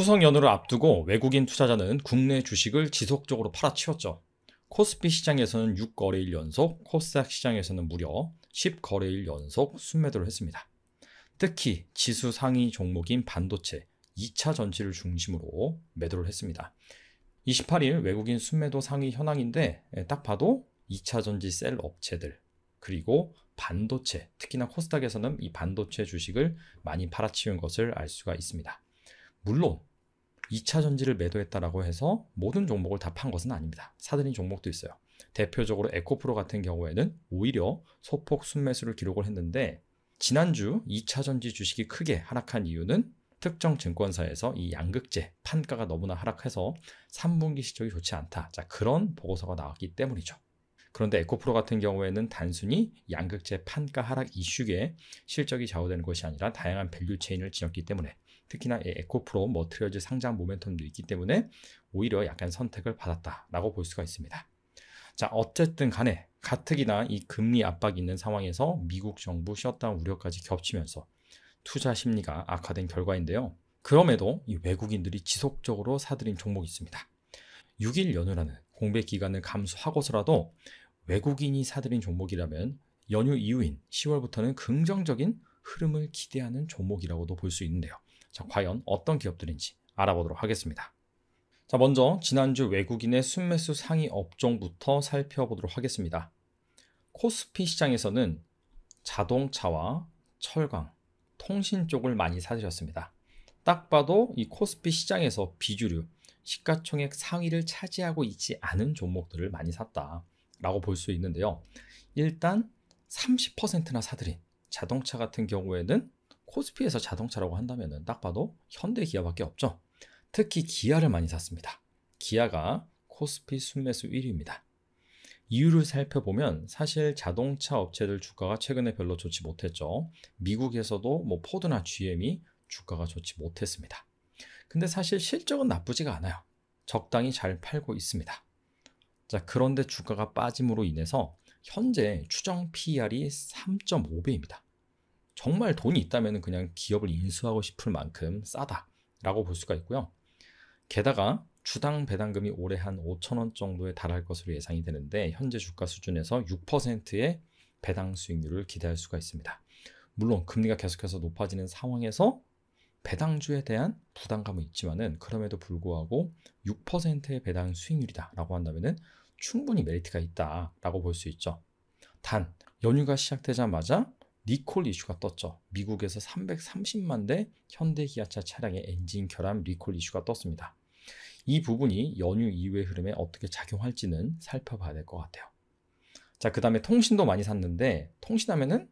추석 연휴를 앞두고 외국인 투자자는 국내 주식을 지속적으로 팔아치웠죠. 코스피 시장에서는 6거래일 연속, 코스닥 시장에서는 무려 10거래일 연속 순매도를 했습니다. 특히 지수 상위 종목인 반도체, 2차 전지를 중심으로 매도를 했습니다. 28일 외국인 순매도 상위 현황인데 예, 딱 봐도 2차 전지 셀 업체들 그리고 반도체, 특히나 코스닥에서는 이 반도체 주식을 많이 팔아치운 것을 알 수가 있습니다. 물론 2차 전지를 매도했다라고 해서 모든 종목을 다 판 것은 아닙니다. 사들인 종목도 있어요. 대표적으로 에코프로 같은 경우에는 오히려 소폭 순매수를 기록을 했는데 지난주 2차 전지 주식이 크게 하락한 이유는 특정 증권사에서 이 양극재 판가가 너무나 하락해서 3분기 실적이 좋지 않다. 자, 그런 보고서가 나왔기 때문이죠. 그런데 에코프로 같은 경우에는 단순히 양극재 판가 하락 이슈에 실적이 좌우되는 것이 아니라 다양한 밸류 체인을 지녔기 때문에 특히나 예, 에코프로 머트리얼즈 뭐 상장 모멘텀도 있기 때문에 오히려 약간 선택을 받았다라고 볼 수가 있습니다. 자, 어쨌든 간에 가뜩이나 이 금리 압박이 있는 상황에서 미국 정부 셧다운 우려까지 겹치면서 투자 심리가 악화된 결과인데요. 그럼에도 이 외국인들이 지속적으로 사들인 종목이 있습니다. 6일 연휴라는 공백 기간을 감수하고서라도 외국인이 사들인 종목이라면 연휴 이후인 10월부터는 긍정적인 흐름을 기대하는 종목이라고도 볼 수 있는데요. 자, 과연 어떤 기업들인지 알아보도록 하겠습니다. 자, 먼저 지난주 외국인의 순매수 상위 업종부터 살펴보도록 하겠습니다. 코스피 시장에서는 자동차와 철강, 통신 쪽을 많이 사들였습니다. 딱 봐도 이 코스피 시장에서 비주류, 시가총액 상위를 차지하고 있지 않은 종목들을 많이 샀다라고 볼 수 있는데요. 일단 30%나 사들인 자동차 같은 경우에는 코스피에서 자동차라고 한다면 딱 봐도 현대 기아밖에 없죠. 특히 기아를 많이 샀습니다. 기아가 코스피 순매수 1위입니다. 이유를 살펴보면 사실 자동차 업체들 주가가 최근에 별로 좋지 못했죠. 미국에서도 뭐 포드나 GM이 주가가 좋지 못했습니다. 근데 사실 실적은 나쁘지가 않아요. 적당히 잘 팔고 있습니다. 자, 그런데 주가가 빠짐으로 인해서 현재 추정 PR이 3.5배입니다. 정말 돈이 있다면 그냥 기업을 인수하고 싶을 만큼 싸다라고 볼 수가 있고요. 게다가 주당 배당금이 올해 한 5천 원 정도에 달할 것으로 예상이 되는데 현재 주가 수준에서 6%의 배당 수익률을 기대할 수가 있습니다. 물론 금리가 계속해서 높아지는 상황에서 배당주에 대한 부담감은 있지만은 그럼에도 불구하고 6%의 배당 수익률이다라고 한다면은 충분히 메리트가 있다라고 볼 수 있죠. 단 연휴가 시작되자마자 리콜 이슈가 떴죠. 미국에서 330만 대 현대 기아차 차량의 엔진 결함 리콜 이슈가 떴습니다. 이 부분이 연휴 이후의 흐름에 어떻게 작용할지는 살펴봐야 될 것 같아요. 자, 그 다음에 통신도 많이 샀는데 통신하면은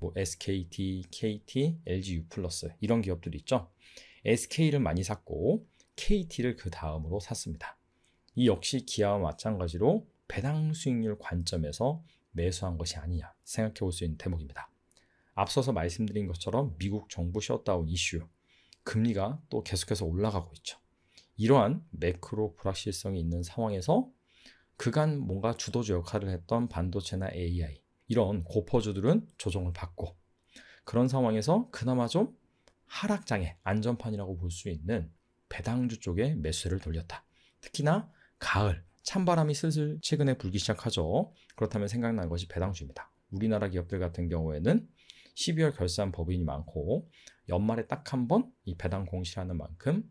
뭐 SKT, KT, LG U 플러스 이런 기업들이 있죠. SK를 많이 샀고 KT를 그 다음으로 샀습니다. 이 역시 기아와 마찬가지로 배당 수익률 관점에서 매수한 것이 아니냐 생각해 볼 수 있는 대목입니다. 앞서서 말씀드린 것처럼 미국 정부 셧다운 이슈, 금리가 또 계속해서 올라가고 있죠. 이러한 매크로 불확실성이 있는 상황에서 그간 뭔가 주도주 역할을 했던 반도체나 AI 이런 고퍼주들은 조정을 받고 그런 상황에서 그나마 좀 하락장의 안전판이라고 볼 수 있는 배당주 쪽에 매수를 돌렸다. 특히나 가을 찬바람이 슬슬 최근에 불기 시작하죠. 그렇다면 생각난 것이 배당주입니다. 우리나라 기업들 같은 경우에는 12월 결산 법인이 많고 연말에 딱 한 번 이 배당 공시하는 만큼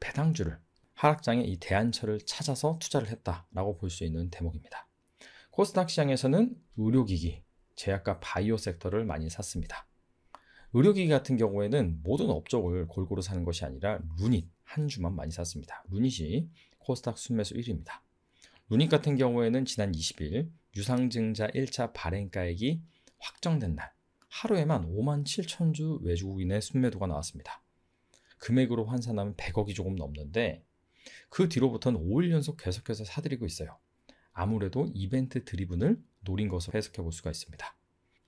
배당주를 하락장에 이 대안처를 찾아서 투자를 했다라고 볼 수 있는 대목입니다. 코스닥 시장에서는 의료기기, 제약과 바이오 섹터를 많이 샀습니다. 의료기기 같은 경우에는 모든 업적을 골고루 사는 것이 아니라 루닛 한 주만 많이 샀습니다. 루닛이 코스닥 순매수 1위입니다. 루닛 같은 경우에는 지난 20일 유상증자 1차 발행가액이 확정된 날 하루에만 5만 7천 주 외국인의 순매도가 나왔습니다. 금액으로 환산하면 100억이 조금 넘는데 그 뒤로부터는 5일 연속 계속해서 사들이고 있어요. 아무래도 이벤트 드리븐을 노린 것으로 해석해 볼 수가 있습니다.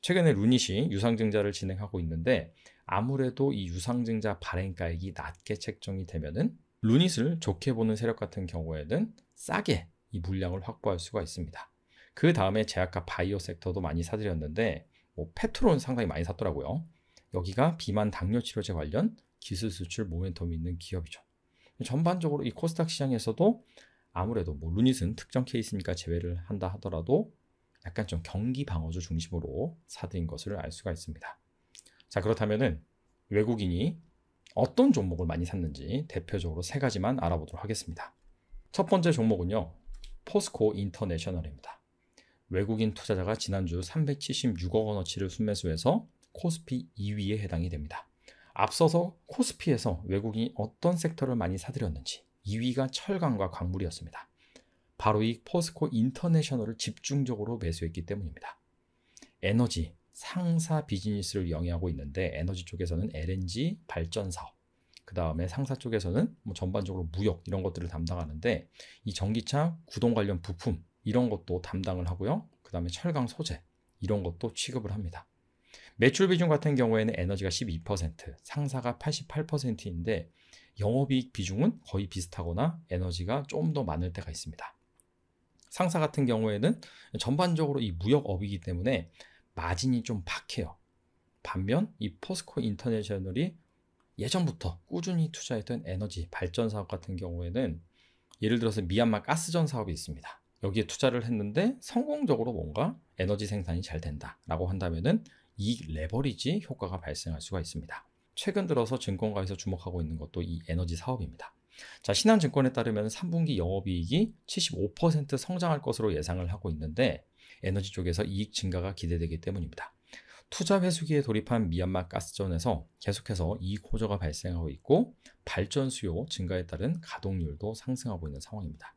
최근에 루닛이 유상증자를 진행하고 있는데 아무래도 이 유상증자 발행가액이 낮게 책정이 되면은 루닛을 좋게 보는 세력 같은 경우에는 싸게 이 물량을 확보할 수가 있습니다. 그 다음에 제약과 바이오 섹터도 많이 사들였는데 뭐 페트론 상당히 많이 샀더라고요. 여기가 비만 당뇨 치료제 관련 기술 수출 모멘텀이 있는 기업이죠. 전반적으로 이 코스닥 시장에서도 아무래도 뭐 루닛은 특정 케이스니까 제외를 한다 하더라도 약간 좀 경기 방어주 중심으로 사드인 것을 알 수가 있습니다. 자 그렇다면은 외국인이 어떤 종목을 많이 샀는지 대표적으로 세 가지만 알아보도록 하겠습니다. 첫 번째 종목은요 포스코 인터내셔널입니다. 외국인 투자자가 지난주 376억 원어치를 순매수해서 코스피 2위에 해당이 됩니다. 앞서서 코스피에서 외국인이 어떤 섹터를 많이 사들였는지 2위가 철강과 광물이었습니다. 바로 이 포스코 인터내셔널을 집중적으로 매수했기 때문입니다. 에너지, 상사 비즈니스를 영위하고 있는데 에너지 쪽에서는 LNG 발전 사업, 그 다음에 상사 쪽에서는 뭐 전반적으로 무역 이런 것들을 담당하는데 이 전기차 구동 관련 부품 이런 것도 담당을 하고요. 그 다음에 철강 소재 이런 것도 취급을 합니다. 매출 비중 같은 경우에는 에너지가 12%, 상사가 88%인데 영업이익 비중은 거의 비슷하거나 에너지가 좀 더 많을 때가 있습니다. 상사 같은 경우에는 전반적으로 이 무역업이기 때문에 마진이 좀 박해요. 반면 이 포스코 인터내셔널이 예전부터 꾸준히 투자했던 에너지 발전 사업 같은 경우에는 예를 들어서 미얀마 가스전 사업이 있습니다. 여기에 투자를 했는데 성공적으로 뭔가 에너지 생산이 잘 된다라고 한다면은 이 레버리지 효과가 발생할 수가 있습니다. 최근 들어서 증권가에서 주목하고 있는 것도 이 에너지 사업입니다. 자, 신한증권에 따르면 3분기 영업이익이 75% 성장할 것으로 예상을 하고 있는데 에너지 쪽에서 이익 증가가 기대되기 때문입니다. 투자 회수기에 돌입한 미얀마 가스전에서 계속해서 이고조가 발생하고 있고 발전 수요 증가에 따른 가동률도 상승하고 있는 상황입니다.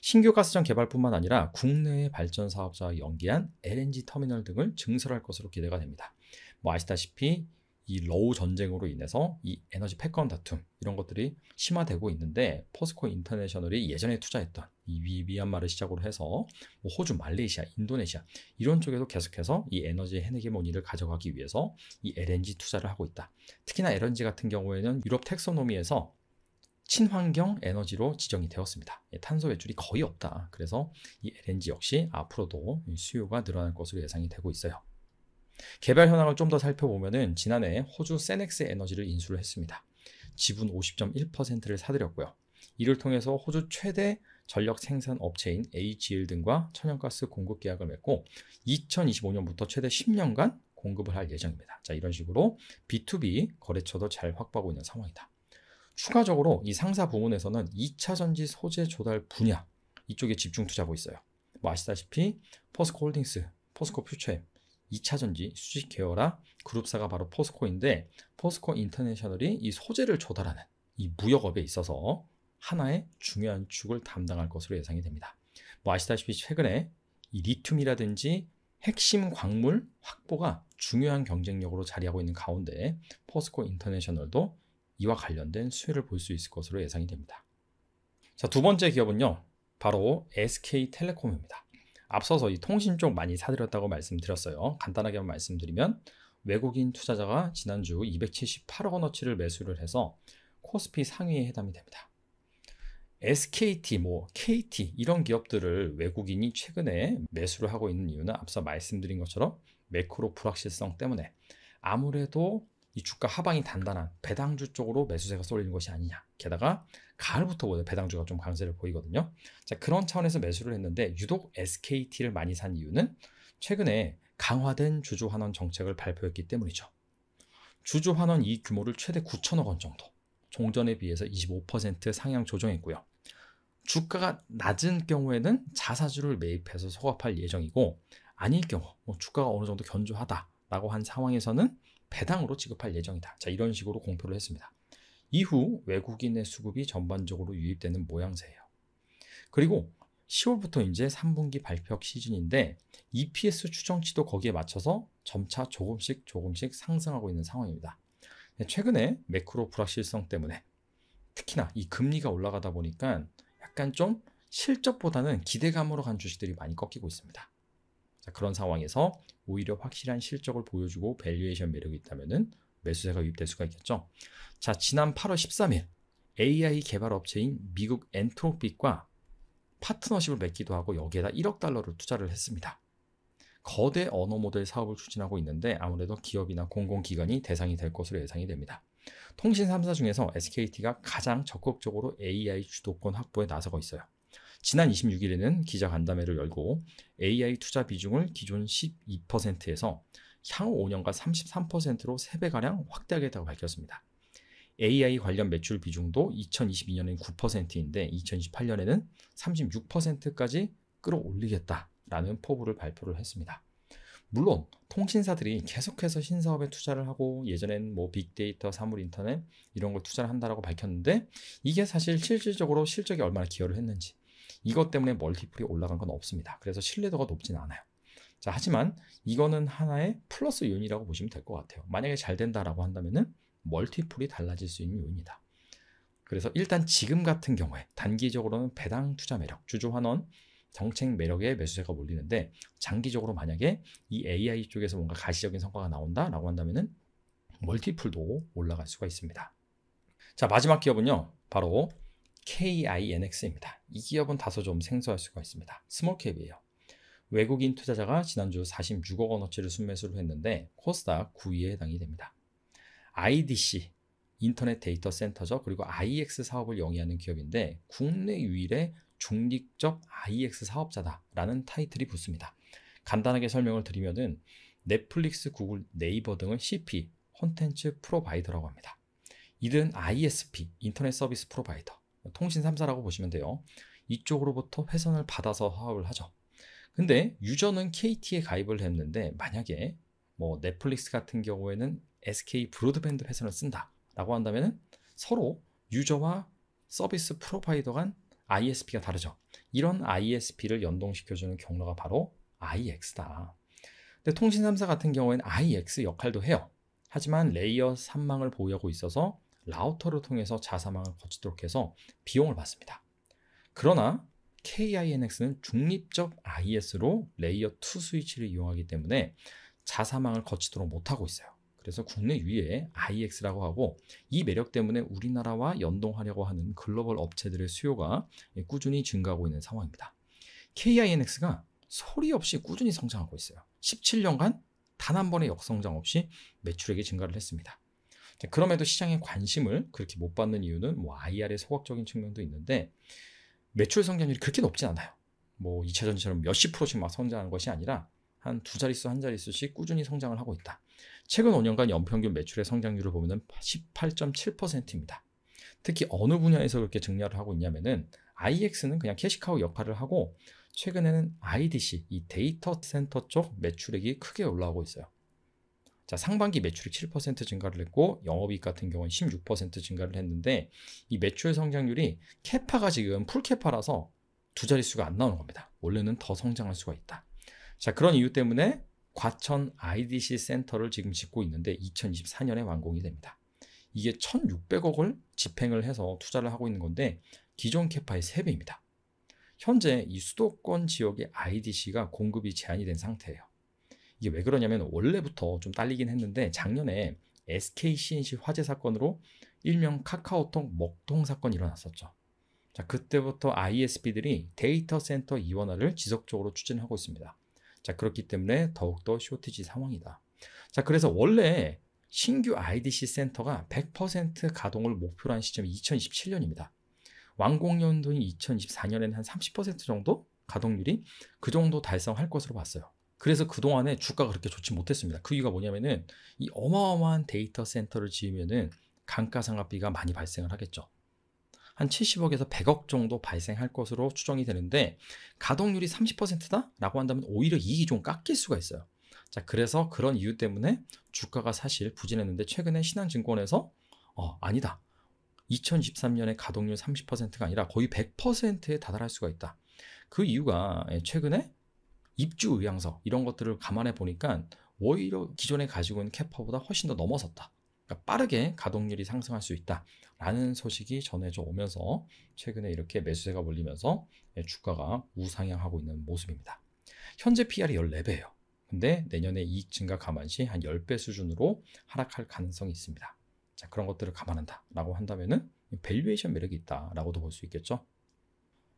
신규 가스전 개발뿐만 아니라 국내의 발전 사업자와 연계한 LNG 터미널 등을 증설할 것으로 기대가 됩니다. 뭐 아시다시피 이 러우 전쟁으로 인해서 이 에너지 패권 다툼 이런 것들이 심화되고 있는데 포스코 인터내셔널이 예전에 투자했던 이 미얀마를 시작으로 해서 뭐 호주, 말레이시아, 인도네시아 이런 쪽에도 계속해서 이 에너지 헤네게모니를 가져가기 위해서 이 LNG 투자를 하고 있다. 특히나 LNG 같은 경우에는 유럽 텍소노미에서 친환경 에너지로 지정이 되었습니다. 예, 탄소 배출이 거의 없다. 그래서 이 LNG 역시 앞으로도 수요가 늘어날 것으로 예상이 되고 있어요. 개발 현황을 좀 더 살펴보면은 지난해 호주 세넥스 에너지를 인수를 했습니다. 지분 50.1%를 사들였고요. 이를 통해서 호주 최대 전력 생산 업체인 AGL 등과 천연가스 공급 계약을 맺고 2025년부터 최대 10년간 공급을 할 예정입니다. 자, 이런 식으로 B2B 거래처도 잘 확보하고 있는 상황이다. 추가적으로 이 상사 부문에서는 2차 전지 소재 조달 분야 이쪽에 집중 투자하고 있어요. 뭐 아시다시피 포스코 홀딩스, 포스코 퓨처엠 2차전지 수직 계열화 그룹사가 바로 포스코인데 포스코 인터내셔널이 이 소재를 조달하는 이 무역업에 있어서 하나의 중요한 축을 담당할 것으로 예상이 됩니다. 뭐 아시다시피 최근에 이 리튬이라든지 핵심 광물 확보가 중요한 경쟁력으로 자리하고 있는 가운데 포스코 인터내셔널도 이와 관련된 수혜를 볼 수 있을 것으로 예상이 됩니다. 자, 두 번째 기업은요. 바로 SK텔레콤입니다. 앞서서 이 통신 쪽 많이 사들였다고 말씀드렸어요. 간단하게 말씀드리면 외국인 투자자가 지난주 278억 원어치를 매수를 해서 코스피 상위에 해당이 됩니다. SKT, 뭐 KT 이런 기업들을 외국인이 최근에 매수를 하고 있는 이유는 앞서 말씀드린 것처럼 매크로 불확실성 때문에 아무래도 이 주가 하방이 단단한 배당주 쪽으로 매수세가 쏠리는 것이 아니냐. 게다가 가을부터 보다 배당주가 좀 강세를 보이거든요. 자, 그런 차원에서 매수를 했는데 유독 SKT를 많이 산 이유는 최근에 강화된 주주 환원 정책을 발표했기 때문이죠. 주주 환원 이 규모를 최대 9천억 원 정도, 종전에 비해서 25% 상향 조정했고요. 주가가 낮은 경우에는 자사주를 매입해서 소각할 예정이고 아닐 경우 뭐 주가가 어느 정도 견조하다라고 한 상황에서는 배당으로 지급할 예정이다. 자, 이런 식으로 공표를 했습니다. 이후 외국인의 수급이 전반적으로 유입되는 모양새예요. 그리고 10월부터 이제 3분기 발표 시즌인데 EPS 추정치도 거기에 맞춰서 점차 조금씩 조금씩 상승하고 있는 상황입니다. 네, 최근에 매크로 불확실성 때문에 특히나 이 금리가 올라가다 보니까 약간 좀 실적보다는 기대감으로 간 주식들이 많이 꺾이고 있습니다. 자, 그런 상황에서 오히려 확실한 실적을 보여주고 밸류에이션 매력이 있다면 매수세가 유입될 수가 있겠죠. 자, 지난 8월 13일 AI 개발 업체인 미국 엔트로픽과 파트너십을 맺기도 하고 여기에다 1억 달러를 투자를 했습니다. 거대 언어 모델 사업을 추진하고 있는데 아무래도 기업이나 공공기관이 대상이 될 것으로 예상이 됩니다. 통신 3사 중에서 SKT가 가장 적극적으로 AI 주도권 확보에 나서고 있어요. 지난 26일에는 기자 간담회를 열고 AI 투자 비중을 기존 12%에서 향후 5년간 33%로 3배가량 확대하겠다고 밝혔습니다. AI 관련 매출 비중도 2022년엔 9%인데 2028년에는 36%까지 끌어올리겠다라는 포부를 발표를 했습니다. 물론 통신사들이 계속해서 신사업에 투자를 하고 예전엔 뭐 빅데이터, 사물 인터넷 이런 걸 투자를 한다고 밝혔는데 이게 사실 실질적으로 실적이 얼마나 기여를 했는지 이것 때문에 멀티플이 올라간 건 없습니다. 그래서 신뢰도가 높진 않아요. 자, 하지만 이거는 하나의 플러스 요인이라고 보시면 될 것 같아요. 만약에 잘 된다라고 한다면은 멀티플이 달라질 수 있는 요인이다. 그래서 일단 지금 같은 경우에 단기적으로는 배당 투자 매력, 주주 환원, 정책 매력의 매수세가 몰리는데 장기적으로 만약에 이 AI 쪽에서 뭔가 가시적인 성과가 나온다라고 한다면은 멀티플도 올라갈 수가 있습니다. 자, 마지막 기업은요. 바로 KINX입니다. 이 기업은 다소 좀 생소할 수가 있습니다. 스몰캡이에요. 외국인 투자자가 지난주 46억 원어치를 순매수를 했는데 코스닥 9위에 해당이 됩니다. IDC 인터넷 데이터 센터죠. 그리고 IX 사업을 영위하는 기업인데 국내 유일의 중립적 IX 사업자다라는 타이틀이 붙습니다. 간단하게 설명을 드리면은 넷플릭스, 구글, 네이버 등을 CP 콘텐츠 프로바이더라고 합니다. 이들은 ISP 인터넷 서비스 프로바이더 통신 3사라고 보시면 돼요. 이쪽으로부터 회선을 받아서 사업을 하죠. 근데 유저는 KT에 가입을 했는데 만약에 뭐 넷플릭스 같은 경우에는 SK 브로드밴드 회선을 쓴다라고 한다면 서로 유저와 서비스 프로바이더 간 ISP가 다르죠. 이런 ISP를 연동시켜주는 경로가 바로 IX다. 근데 통신 3사 같은 경우에는 IX 역할도 해요. 하지만 레이어 3망을 보유하고 있어서 라우터를 통해서 자사망을 거치도록 해서 비용을 받습니다. 그러나 KINX는 중립적 IS로 레이어 2 스위치를 이용하기 때문에 자사망을 거치도록 못하고 있어요. 그래서 국내 유일 IX라고 하고 이 매력 때문에 우리나라와 연동하려고 하는 글로벌 업체들의 수요가 꾸준히 증가하고 있는 상황입니다. KINX가 소리 없이 꾸준히 성장하고 있어요. 17년간 단 한 번의 역성장 없이 매출액이 증가를 했습니다. 그럼에도 시장의 관심을 그렇게 못 받는 이유는 뭐 IR의 소각적인 측면도 있는데 매출 성장률이 그렇게 높진 않아요. 뭐 2차 전지처럼 몇십 프로씩 막 성장하는 것이 아니라 한 두 자릿수 한 자릿수씩 꾸준히 성장을 하고 있다. 최근 5년간 연평균 매출의 성장률을 보면 18.7%입니다. 특히 어느 분야에서 그렇게 증렬을 하고 있냐면은 IX는 그냥 캐시카우 역할을 하고 최근에는 IDC 이 데이터 센터 쪽 매출액이 크게 올라오고 있어요. 자, 상반기 매출이 7% 증가를 했고 영업이익 같은 경우는 16% 증가를 했는데 이 매출 성장률이 캐파가 지금 풀 캐파라서 두 자릿수가 안 나오는 겁니다. 원래는 더 성장할 수가 있다. 자, 그런 이유 때문에 과천 IDC 센터를 지금 짓고 있는데 2024년에 완공이 됩니다. 이게 1,600억을 집행을 해서 투자를 하고 있는 건데 기존 캐파의 3배입니다. 현재 이 수도권 지역의 IDC가 공급이 제한이 된 상태예요. 이게 왜 그러냐면 원래부터 좀 딸리긴 했는데 작년에 SK CNC 화재 사건으로 일명 카카오톡 먹통 사건이 일어났었죠. 자, 그때부터 ISP들이 데이터 센터 이원화를 지속적으로 추진하고 있습니다. 자, 그렇기 때문에 더욱더 쇼티지 상황이다. 자, 그래서 원래 신규 IDC 센터가 100% 가동을 목표로 한 시점이 2027년입니다. 완공연도인 2024년에는 한 30% 정도 가동률이 그 정도 달성할 것으로 봤어요. 그래서 그동안에 주가가 그렇게 좋지 못했습니다. 그 이유가 뭐냐면은 이 어마어마한 데이터 센터를 지으면은 감가상각비가 많이 발생을 하겠죠. 한 70억에서 100억 정도 발생할 것으로 추정이 되는데 가동률이 30%다? 라고 한다면 오히려 이익이 좀 깎일 수가 있어요. 자, 그래서 그런 이유 때문에 주가가 사실 부진했는데 최근에 신한증권에서 어, 아니다. 2013년에 가동률 30%가 아니라 거의 100%에 다달할 수가 있다. 그 이유가 예, 최근에 입주 의향서 이런 것들을 감안해 보니까 오히려 기존에 가지고 있는 캐퍼보다 훨씬 더 넘어섰다. 그러니까 빠르게 가동률이 상승할 수 있다라는 소식이 전해져 오면서 최근에 이렇게 매수세가 몰리면서 예, 주가가 우상향하고 있는 모습입니다. 현재 PR이 14배예요. 근데 내년에 이익 증가 감안 시한 10배 수준으로 하락할 가능성이 있습니다. 자, 그런 것들을 감안한다라고 한다면은 밸류에이션 매력이 있다라고도 볼 수 있겠죠.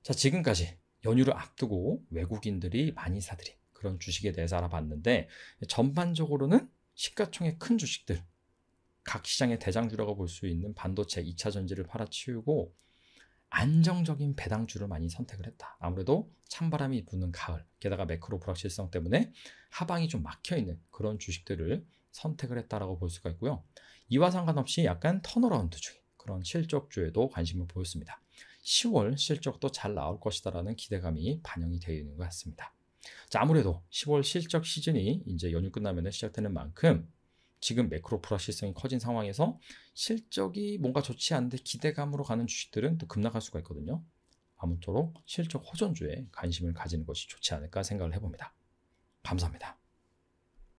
자, 지금까지 연휴를 앞두고 외국인들이 많이 사들인 그런 주식에 대해서 알아봤는데 전반적으로는 시가총액 큰 주식들 각 시장의 대장주라고 볼 수 있는 반도체 2차 전지를 팔아치우고 안정적인 배당주를 많이 선택을 했다. 아무래도 찬바람이 부는 가을, 게다가 매크로 불확실성 때문에 하방이 좀 막혀 있는 그런 주식들을 선택을 했다라고 볼 수가 있고요. 이와 상관없이 약간 턴어라운드 중인 그런 실적주에도 관심을 보였습니다. 10월 실적도 잘 나올 것이다라는 기대감이 반영이 되어 있는 것 같습니다. 자, 아무래도 10월 실적 시즌이 이제 연휴 끝나면 시작되는 만큼 지금 매크로 불확실성이 커진 상황에서 실적이 뭔가 좋지 않은데 기대감으로 가는 주식들은 또 급락할 수가 있거든요. 아무쪼록 실적 호전주에 관심을 가지는 것이 좋지 않을까 생각을 해봅니다. 감사합니다.